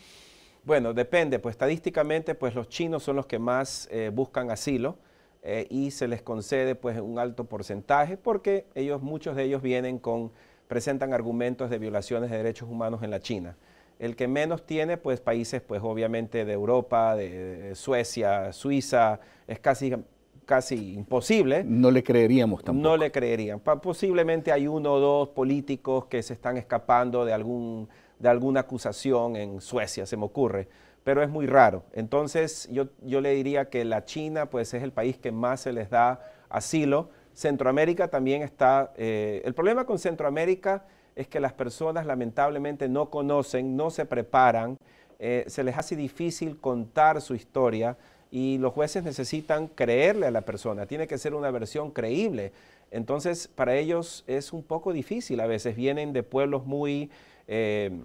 Bueno, depende, pues estadísticamente pues los chinos son los que más eh, buscan asilo eh, y se les concede pues, un alto porcentaje porque ellos, muchos de ellos vienen con, presentan argumentos de violaciones de derechos humanos en la China. El que menos tiene, pues países pues obviamente de Europa, de, Suecia, Suiza, es casi imposible. No le creeríamos tampoco. No le creerían. posiblemente hay uno o dos políticos que se están escapando de alguna acusación en Suecia, se me ocurre pero es muy raro. Entonces yo, yo le diría que la China pues es el país que más se les da asilo. Centroamérica también está, eh, el problema con Centroamérica es que las personas lamentablemente no conocen, no se preparan, eh, se les hace difícil contar su historia y los jueces necesitan creerle a la persona, tiene que ser una versión creíble. Entonces, para ellos es un poco difícil a veces, vienen de pueblos muy... Eh,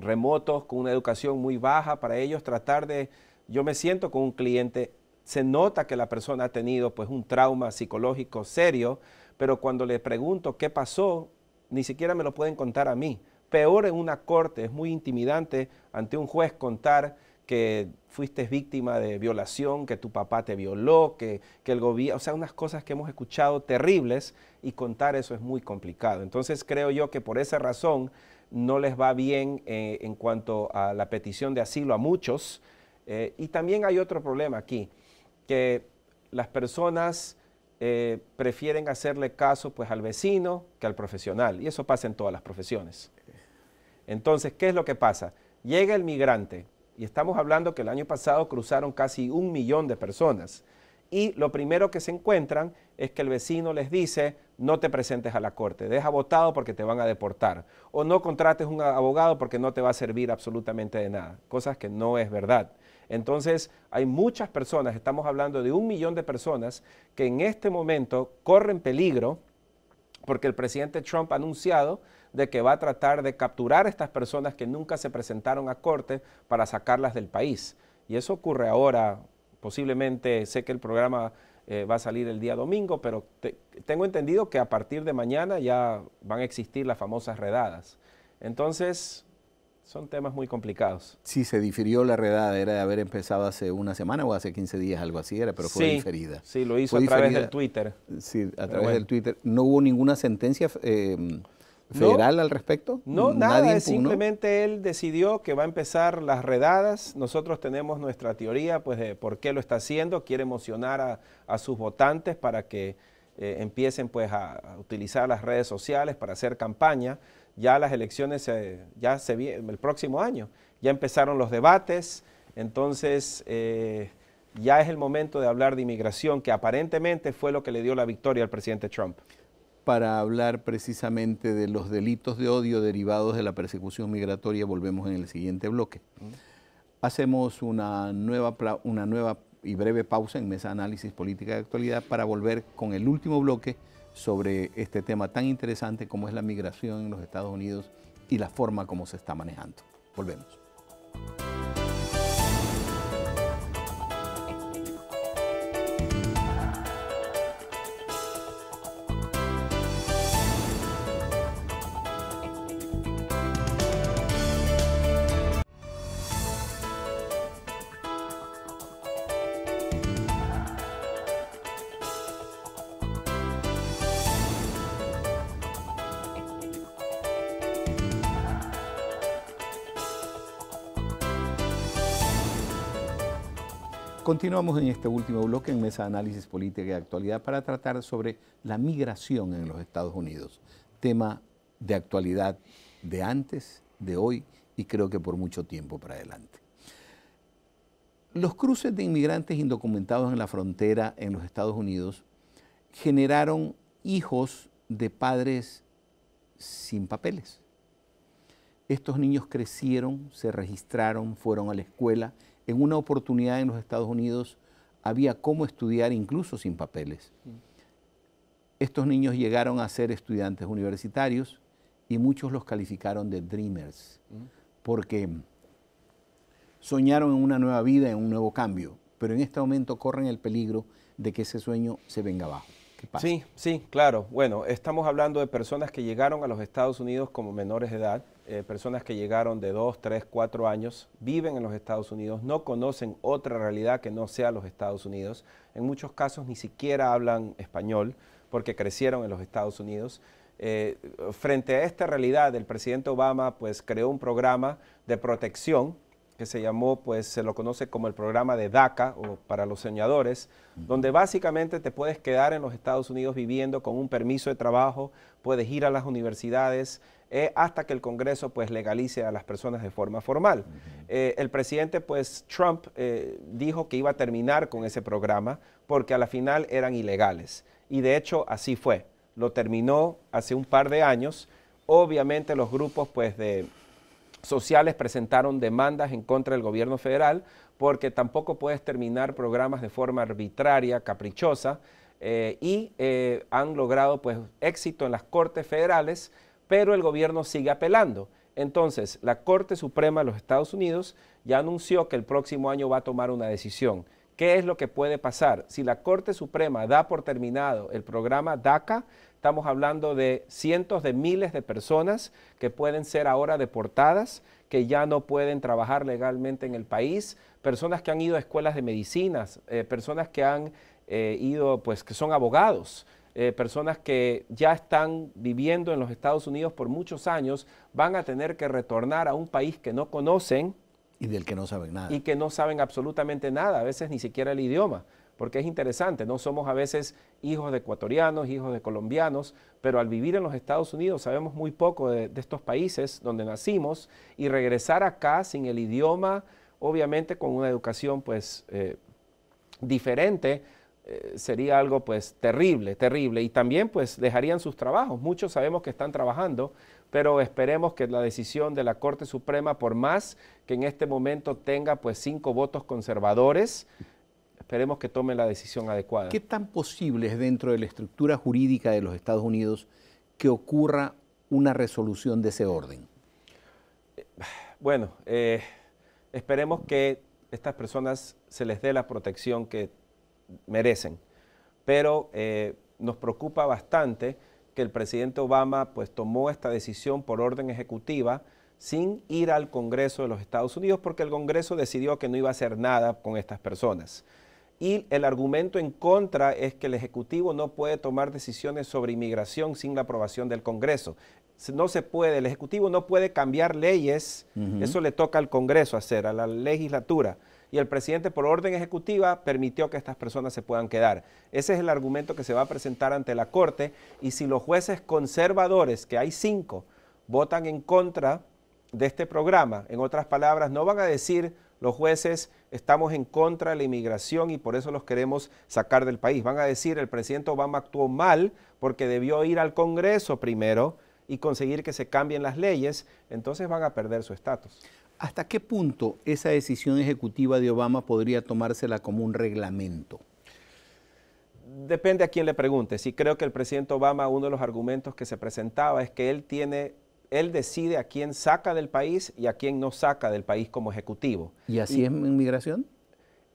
remotos, con una educación muy baja, para ellos tratar de, yo me siento con un cliente, se nota que la persona ha tenido pues un trauma psicológico serio, pero cuando le pregunto qué pasó, ni siquiera me lo pueden contar a mí. Peor en una corte, es muy intimidante ante un juez contar que fuiste víctima de violación, que tu papá te violó, que, que el gobierno, o sea, unas cosas que hemos escuchado terribles y contar eso es muy complicado. Entonces creo yo que por esa razón no les va bien eh, en cuanto a la petición de asilo a muchos. Eh, y también hay otro problema aquí, que las personas eh, prefieren hacerle caso pues, al vecino que al profesional. Y eso pasa en todas las profesiones. Entonces, ¿qué es lo que pasa? Llega el migrante, y estamos hablando que el año pasado cruzaron casi un millón de personas, y lo primero que se encuentran es que el vecino les dice, no te presentes a la corte, deja votado porque te van a deportar, o no contrates un abogado porque no te va a servir absolutamente de nada, cosas que no es verdad. Entonces, hay muchas personas, estamos hablando de un millón de personas que en este momento corren peligro porque el presidente Trump ha anunciado de que va a tratar de capturar a estas personas que nunca se presentaron a corte para sacarlas del país. Y eso ocurre ahora, posiblemente, sé que el programa eh, va a salir el día domingo, pero tengo entendido que a partir de mañana ya van a existir las famosas redadas. Entonces, son temas muy complicados. Sí, se difirió la redada, era de haber empezado hace una semana o hace 15 días, algo así era, pero fue diferida. Sí, lo hizo a través del Twitter. Sí, a través del Twitter. No hubo ninguna sentencia. Eh, federal al respecto? No, nada, simplemente él decidió que va a empezar las redadas. Nosotros tenemos nuestra teoría pues, de por qué lo está haciendo, quiere emocionar a, sus votantes para que eh, empiecen pues, a, utilizar las redes sociales para hacer campaña. Ya las elecciones, ya se el próximo año, ya empezaron los debates, entonces eh, ya es el momento de hablar de inmigración, que aparentemente fue lo que le dio la victoria al presidente Trump para hablar precisamente de los delitos de odio derivados de la persecución migratoria. Volvemos en el siguiente bloque. Mm. Hacemos una nueva, una nueva y breve pausa en Mesa Análisis Política de Actualidad para volver con el último bloque sobre este tema tan interesante como es la migración en los Estados Unidos y la forma como se está manejando. Volvemos. Continuamos en este último bloque en Mesa de Análisis Política y Actualidad para tratar sobre la migración en los Estados Unidos, tema de actualidad de antes, de hoy y creo que por mucho tiempo para adelante. Los cruces de inmigrantes indocumentados en la frontera en los Estados Unidos generaron hijos de padres sin papeles. Estos niños crecieron, se registraron, fueron a la escuela en una oportunidad en los Estados Unidos había cómo estudiar incluso sin papeles. Mm. Estos niños llegaron a ser estudiantes universitarios y muchos los calificaron de dreamers, mm. porque soñaron en una nueva vida, en un nuevo cambio, pero en este momento corren el peligro de que ese sueño se venga abajo. Sí, sí, claro. Bueno, estamos hablando de personas que llegaron a los Estados Unidos como menores de edad, eh, personas que llegaron de 2, 3, 4 años, viven en los Estados Unidos, no conocen otra realidad que no sea los Estados Unidos, en muchos casos ni siquiera hablan español porque crecieron en los Estados Unidos. Eh, frente a esta realidad, el presidente Obama pues creó un programa de protección que se llamó, pues se lo conoce como el programa de DACA o para los soñadores, donde básicamente te puedes quedar en los Estados Unidos viviendo con un permiso de trabajo, puedes ir a las universidades, eh, hasta que el Congreso pues legalice a las personas de forma formal. Eh, el presidente pues Trump eh, dijo que iba a terminar con ese programa porque a la final eran ilegales y de hecho así fue. Lo terminó hace un par de años. Obviamente los grupos pues de sociales presentaron demandas en contra del gobierno federal porque tampoco puedes terminar programas de forma arbitraria, caprichosa, y han logrado pues éxito en las cortes federales pero el gobierno sigue apelando. Entonces, la Corte Suprema de los Estados Unidos ya anunció que el próximo año va a tomar una decisión. ¿Qué es lo que puede pasar? Si la Corte Suprema da por terminado el programa DACA, estamos hablando de cientos de miles de personas que pueden ser ahora deportadas, que ya no pueden trabajar legalmente en el país, personas que han ido a escuelas de medicinas, eh, personas que han eh, ido, pues que son abogados, eh, personas que ya están viviendo en los Estados Unidos por muchos años, van a tener que retornar a un país que no conocen. Y del que no saben nada. Y que no saben absolutamente nada, a veces ni siquiera el idioma porque es interesante, no somos a veces hijos de ecuatorianos, hijos de colombianos, pero al vivir en los Estados Unidos sabemos muy poco de, estos países donde nacimos y regresar acá sin el idioma, obviamente con una educación pues eh, diferente, eh, sería algo pues terrible, terrible. Y también pues dejarían sus trabajos. Muchos sabemos que están trabajando, pero esperemos que la decisión de la Corte Suprema, por más que en este momento tenga pues cinco votos conservadores, esperemos que tome la decisión adecuada. ¿Qué tan posible es dentro de la estructura jurídica de los Estados Unidos que ocurra una resolución de ese orden? *sighs* Bueno, eh, esperemos que estas personas se les dé la protección que merecen. Pero eh, nos preocupa bastante que el presidente Obama pues, tomó esta decisión por orden ejecutiva sin ir al Congreso de los Estados Unidos porque el Congreso decidió que no iba a hacer nada con estas personas. Y el argumento en contra es que el Ejecutivo no puede tomar decisiones sobre inmigración sin la aprobación del Congreso. No se puede, el Ejecutivo no puede cambiar leyes, eso le toca al Congreso hacer, a la legislatura y el presidente por orden ejecutiva permitió que estas personas se puedan quedar. Ese es el argumento que se va a presentar ante la Corte y si los jueces conservadores, que hay cinco, votan en contra de este programa, en otras palabras, no van a decir los jueces estamos en contra de la inmigración y por eso los queremos sacar del país. Van a decir el presidente Obama actuó mal porque debió ir al Congreso primero y conseguir que se cambien las leyes, entonces van a perder su estatus. ¿Hasta qué punto esa decisión ejecutiva de Obama podría tomársela como un reglamento? Depende a quién le pregunte. Si creo que el presidente Obama, uno de los argumentos que se presentaba es que él tiene, él decide a quién saca del país y a quién no saca del país como ejecutivo. ¿Y así es en migración?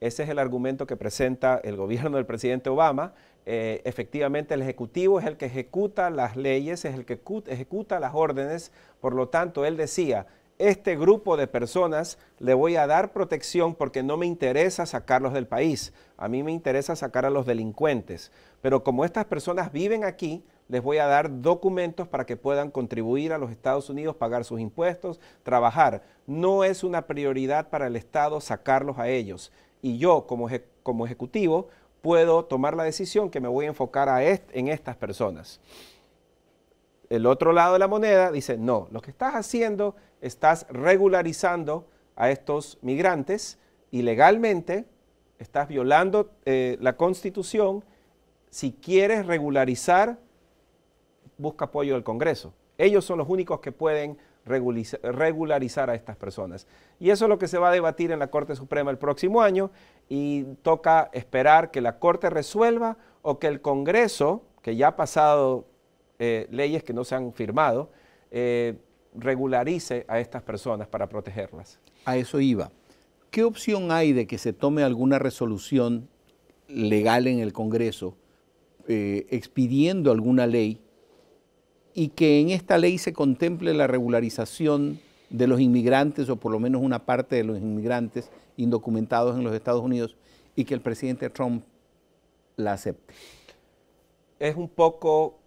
Ese es el argumento que presenta el gobierno del presidente Obama. Eh, efectivamente, el Ejecutivo es el que ejecuta las leyes, es el que ejecuta las órdenes. Por lo tanto, él decía, este grupo de personas le voy a dar protección porque no me interesa sacarlos del país. A mí me interesa sacar a los delincuentes. Pero como estas personas viven aquí, les voy a dar documentos para que puedan contribuir a los Estados Unidos, pagar sus impuestos, trabajar. No es una prioridad para el Estado sacarlos a ellos. Y yo como, ejecutivo puedo tomar la decisión que me voy a enfocar a en estas personas el otro lado de la moneda dice, no, lo que estás haciendo, estás regularizando a estos migrantes ilegalmente, estás violando eh, la constitución, si quieres regularizar, busca apoyo del Congreso. Ellos son los únicos que pueden regularizar a estas personas. Y eso es lo que se va a debatir en la Corte Suprema el próximo año y toca esperar que la Corte resuelva o que el Congreso, que ya ha pasado eh, leyes que no se han firmado, eh, regularice a estas personas para protegerlas. A eso iba. ¿Qué opción hay de que se tome alguna resolución legal en el Congreso eh, expidiendo alguna ley y que en esta ley se contemple la regularización de los inmigrantes o por lo menos una parte de los inmigrantes indocumentados en los Estados Unidos y que el presidente Trump la acepte? Es un poco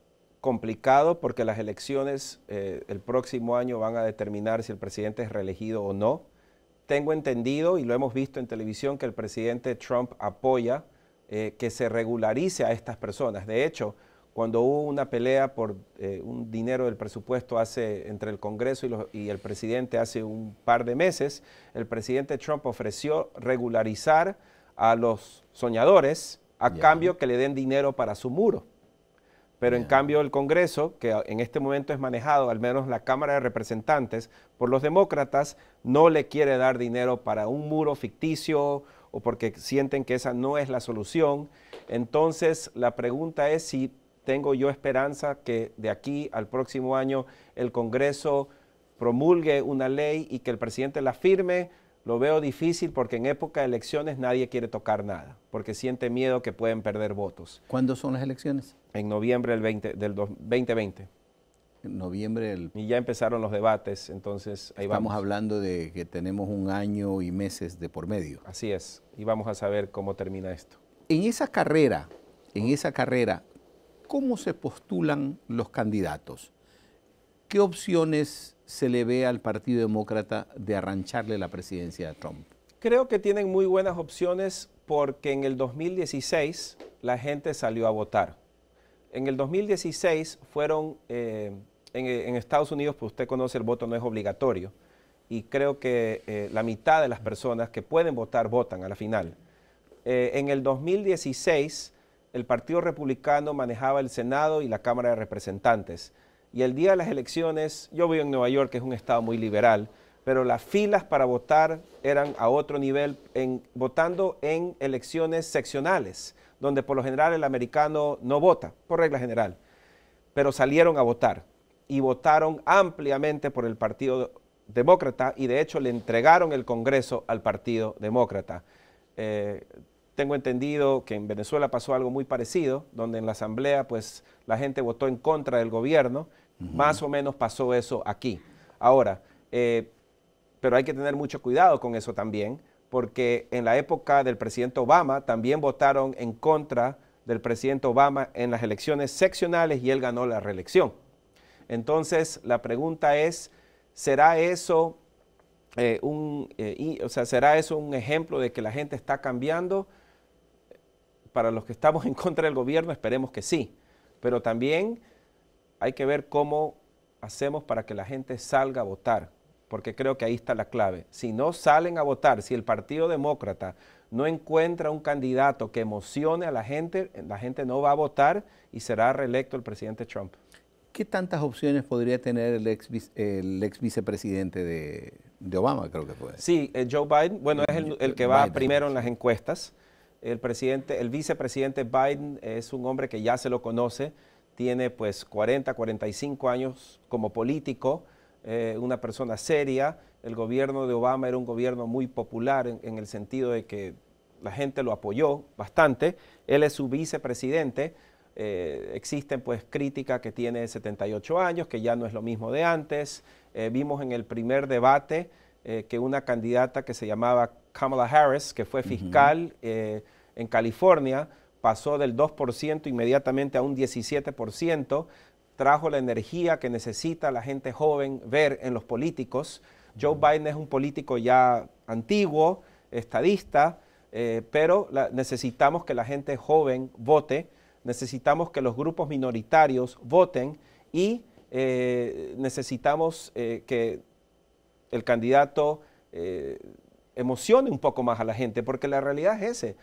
complicado porque las elecciones eh, el próximo año van a determinar si el presidente es reelegido o no. Tengo entendido y lo hemos visto en televisión que el presidente Trump apoya eh, que se regularice a estas personas. De hecho, cuando hubo una pelea por eh, un dinero del presupuesto hace, entre el Congreso y, el presidente hace un par de meses, el presidente Trump ofreció regularizar a los soñadores a cambio que le den dinero para su muro. Pero en cambio el Congreso, que en este momento es manejado, al menos la Cámara de Representantes, por los demócratas, no le quiere dar dinero para un muro ficticio o porque sienten que esa no es la solución. Entonces la pregunta es si tengo yo esperanza que de aquí al próximo año el Congreso promulgue una ley y que el presidente la firme lo veo difícil porque en época de elecciones nadie quiere tocar nada, porque siente miedo que pueden perder votos. ¿Cuándo son las elecciones? En noviembre del, 2020. En noviembre del... Y ya empezaron los debates, entonces ahí Estamos vamos. hablando de que tenemos un año y meses de por medio. Así es, y vamos a saber cómo termina esto. En esa carrera, en esa carrera, ¿cómo se postulan los candidatos? ¿Qué opciones se le ve al Partido Demócrata de arrancharle la presidencia a Trump? Creo que tienen muy buenas opciones porque en el 2016 la gente salió a votar. En el 2016 fueron, eh, en, Estados Unidos, pues usted conoce, el voto no es obligatorio. Y creo que eh, la mitad de las personas que pueden votar votan a la final. Eh, en el 2016 el Partido Republicano manejaba el Senado y la Cámara de Representantes y el día de las elecciones, yo vivo en Nueva York, que es un estado muy liberal, pero las filas para votar eran a otro nivel, votando en elecciones seccionales, donde por lo general el americano no vota, por regla general, pero salieron a votar y votaron ampliamente por el Partido Demócrata y de hecho le entregaron el Congreso al Partido Demócrata. Eh, tengo entendido que en Venezuela pasó algo muy parecido, donde en la asamblea pues la gente votó en contra del gobierno, más o menos pasó eso aquí. Ahora, eh, pero hay que tener mucho cuidado con eso también, porque en la época del presidente Obama también votaron en contra del presidente Obama en las elecciones seccionales y él ganó la reelección. Entonces, la pregunta es, ¿será eso, eh, un, eh, o ¿será eso un ejemplo de que la gente está cambiando? para los que estamos en contra del gobierno, esperemos que sí. Pero también hay que ver cómo hacemos para que la gente salga a votar, porque creo que ahí está la clave. Si no salen a votar, si el Partido Demócrata no encuentra un candidato que emocione a la gente, la gente no va a votar y será reelecto el presidente Trump. ¿Qué tantas opciones podría tener el ex, el ex vicepresidente de, Obama, creo que puede? Sí, eh, Joe Biden, bueno, es el, que va primero en las encuestas. El, presidente, el vicepresidente Biden es un hombre que ya se lo conoce, tiene pues 40, 45 años como político, eh, una persona seria. El gobierno de Obama era un gobierno muy popular en, el sentido de que la gente lo apoyó bastante. Él es su vicepresidente. Eh, existen pues críticas que tiene 78 años, que ya no es lo mismo de antes. Eh, vimos en el primer debate que una candidata que se llamaba Kamala Harris, que fue fiscal, en California pasó del 2% inmediatamente a un 17%, trajo la energía que necesita la gente joven ver en los políticos. Joe Biden es un político ya antiguo, estadista, eh, pero necesitamos que la gente joven vote, necesitamos que los grupos minoritarios voten y eh, necesitamos eh, que el candidato emocione un poco más a la gente, porque la realidad es esa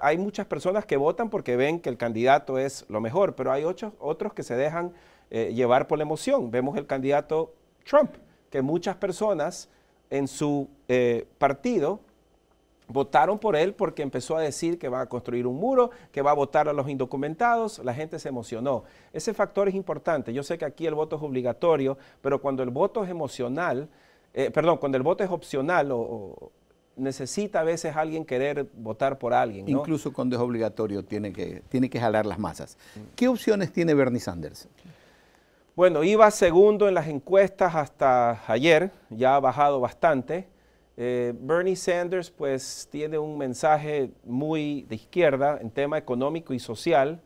hay muchas personas que votan porque ven que el candidato es lo mejor, pero hay otros que se dejan eh, llevar por la emoción. Vemos el candidato Trump, que muchas personas en su eh, partido votaron por él porque empezó a decir que va a construir un muro, que va a votar a los indocumentados, la gente se emocionó. Ese factor es importante. Yo sé que aquí el voto es obligatorio, pero cuando el voto es emocional, eh, perdón, cuando el voto es opcional o necesita a veces alguien querer votar por alguien. Incluso cuando es obligatorio tiene que, tiene que jalar las masas. ¿Qué opciones tiene Bernie Sanders? Bueno, iba segundo en las encuestas hasta ayer, ya ha bajado bastante. Eh, Bernie Sanders pues tiene un mensaje muy de izquierda en tema económico y social.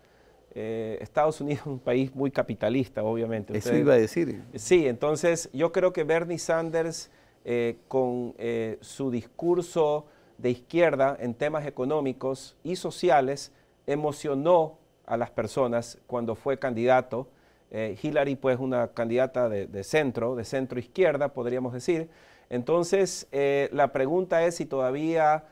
Eh, Estados Unidos es un país muy capitalista, obviamente. Eso iba a decir. Sí, entonces yo creo que Bernie Sanders eh, con eh, su discurso de izquierda en temas económicos y sociales, emocionó a las personas cuando fue candidato. Eh, Hillary, pues, una candidata de, de, centro, de centro izquierda, podríamos decir. Entonces, la pregunta es si todavía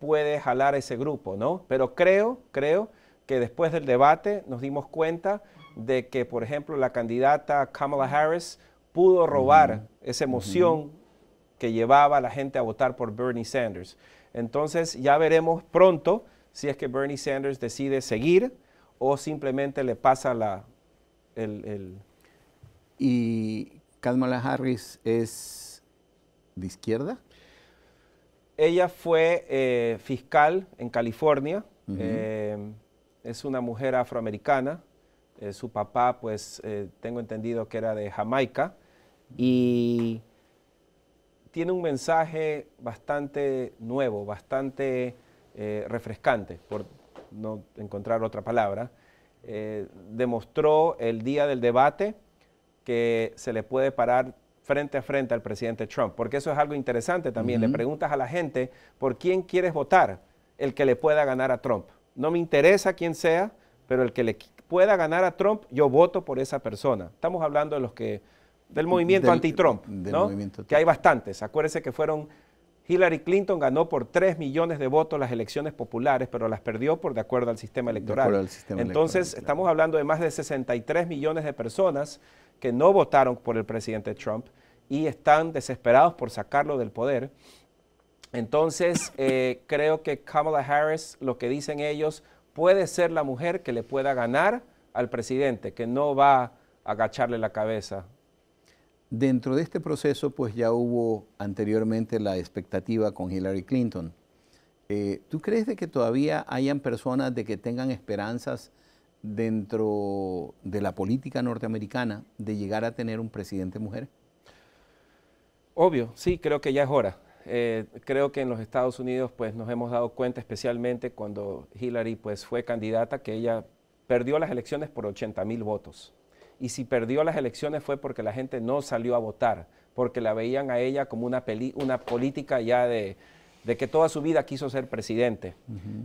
puede jalar ese grupo, ¿no? Pero creo, creo que después del debate nos dimos cuenta de que, por ejemplo, la candidata Kamala Harris pudo robar esa emoción que llevaba a la gente a votar por Bernie Sanders. Entonces ya veremos pronto si es que Bernie Sanders decide seguir o simplemente le pasa la... El, ¿Y Kamala Harris es de izquierda? Ella fue eh, fiscal en California, em, es una mujer afroamericana, eh, su papá pues eh, tengo entendido que era de Jamaica, y tiene un mensaje bastante nuevo, bastante eh, refrescante, por no encontrar otra palabra. Eh, demostró el día del debate que se le puede parar frente a frente al presidente Trump, porque eso es algo interesante también. Le preguntas a la gente por quién quieres votar, el que le pueda ganar a Trump. No me interesa quién sea, pero el que le pueda ganar a Trump, yo voto por esa persona. Estamos hablando de los que del movimiento anti-Trump, que hay bastantes. Acuérdense que fueron Hillary Clinton ganó por 3 millones de votos las elecciones populares, pero las perdió por de acuerdo al sistema electoral. Entonces, estamos hablando de más de 63 millones de personas que no votaron por el presidente Trump y están desesperados por sacarlo del poder. Entonces, eh, creo que Kamala Harris, lo que dicen ellos, puede ser la mujer que le pueda ganar al presidente, que no va a agacharle la cabeza Dentro de este proceso, pues ya hubo anteriormente la expectativa con Hillary Clinton. Eh, ¿Tú crees de que todavía hayan personas de que tengan esperanzas dentro de la política norteamericana de llegar a tener un presidente mujer? Obvio, sí, creo que ya es hora. Eh, creo que en los Estados Unidos pues nos hemos dado cuenta especialmente cuando Hillary pues fue candidata que ella perdió las elecciones por 80 mil votos y si perdió las elecciones fue porque la gente no salió a votar, porque la veían a ella como una, peli, una política ya de, que toda su vida quiso ser presidente.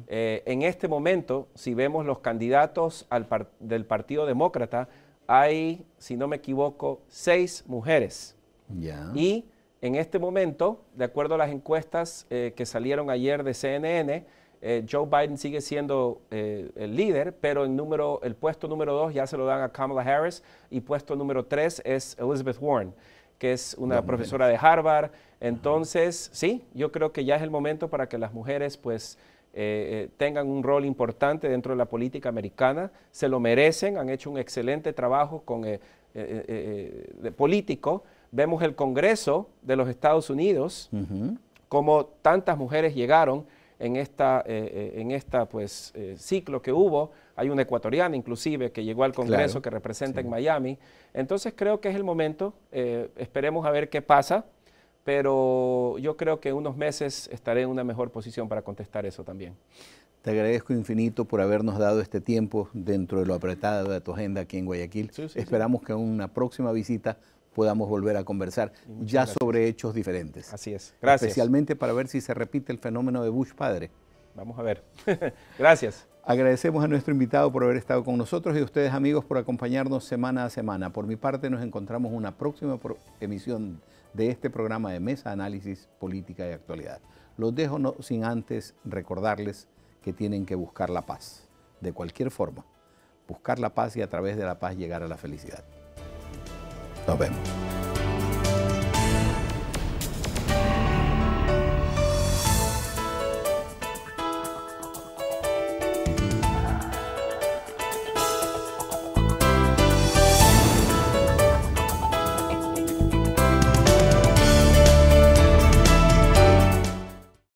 Eh, en este momento, si vemos los candidatos del Partido Demócrata, hay, si no me equivoco, seis mujeres. Y en este momento, de acuerdo a las encuestas eh, que salieron ayer de CNN, eh, Joe Biden sigue siendo eh, el líder, pero el, número, el puesto número dos ya se lo dan a Kamala Harris y puesto número tres es Elizabeth Warren, que es una profesora de Harvard. Entonces, sí, yo creo que ya es el momento para que las mujeres pues eh, tengan un rol importante dentro de la política americana, se lo merecen, han hecho un excelente trabajo con, político. Vemos el Congreso de los Estados Unidos, como tantas mujeres llegaron en esta, eh, eh, en esta pues, eh, ciclo que hubo. Hay un ecuatoriano inclusive que llegó al Congreso que representa en Miami. Entonces creo que es el momento, esperemos a ver qué pasa, pero yo creo que en unos meses estaré en una mejor posición para contestar eso también. Te agradezco infinito por habernos dado este tiempo dentro de lo apretado de tu agenda aquí en Guayaquil. Esperamos que una próxima visita podamos volver a conversar ya sobre hechos diferentes. Así es. Gracias. Especialmente para ver si se repite el fenómeno de Bush padre. Vamos a ver. *laughs* gracias. Agradecemos a nuestro invitado por haber estado con nosotros y a ustedes amigos por acompañarnos semana a semana. Por mi parte nos encontramos en una próxima emisión de este programa de Mesa Análisis Política y Actualidad. Los dejo sin antes recordarles que tienen que buscar la paz, de cualquier forma. Buscar la paz y a través de la paz llegar a la felicidad. Nos vemos.